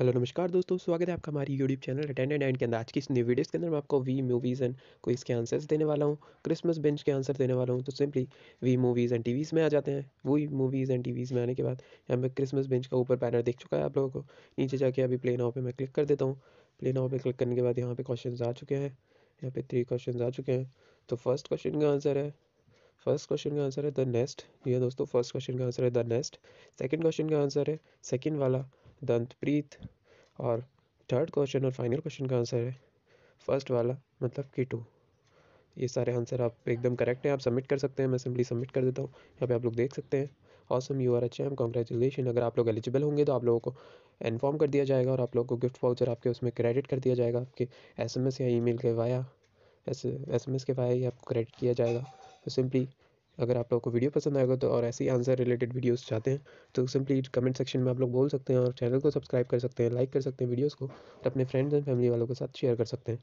hello नमस्कार दोस्तों स्वागत है आपका हमारी यूट्यूब चैनल अटेंड एंड के अंदर आज की इस न्यू वीडियोस के अंदर मैं आपको वी मूवीज़ एंड को इसके आंसर्स देने वाला हूँ क्रिसमस बेंच के आंसर देने वाला हूँ तो simply Vi movies and TVs में आ जाते हैं वही मूवीज़ एंड टीवीज़ में आने के बाद यहाँ मैं क्रिसमस बेंच का ऊपर बैनर देख चुका है आप लोगों को नीचे जाके अभी प्ले नाव पर मैं क्लिक कर देता हूँ प्ले नाव पर क्लिक करने के बाद यहाँ पर क्वेश्चन आ चुके हैं यहाँ पर थ्री क्वेश्चन आ चुके हैं तो फर्स्ट क्वेश्चन का आंसर है फर्स्ट क्वेश्चन का आंसर है द नेस्ट ये दोस्तों फर्स्ट क्वेश्चन का आंसर है द नेस्ट सेकेंड क्वेश्चन का आंसर है सेकेंड वाला दंतप्रीत और थर्ड क्वेश्चन और फाइनल क्वेश्चन का आंसर है फर्स्ट वाला मतलब कि टू ये सारे आंसर आप एकदम करेक्ट हैं आप सबमिट कर सकते हैं मैं सिंपली सबमिट कर देता हूँ यहाँ पे आप लोग देख सकते हैं awesome you are H M congratulation अगर आप लोग एलिजिबल होंगे तो आप लोगों को इन्फॉर्म कर दिया जाएगा और आप लोगों को गिफ्ट वाउचर आपके उसमें क्रेडिट कर दिया जाएगा आपके एस एम एस या ई मेल के वाया एस एम एस के वाया ही आपको क्रेडिट किया जाएगा तो सिंपली अगर आप लोगों को वीडियो पसंद आएगा तो और ऐसी आंसर रिलेटेड वीडियोस चाहते हैं तो सिंपली कमेंट सेक्शन में आप लोग बोल सकते हैं और चैनल को सब्सक्राइब कर सकते हैं लाइक कर सकते हैं वीडियोस को और अपने फ्रेंड्स एंड फैमिली वालों के साथ शेयर कर सकते हैं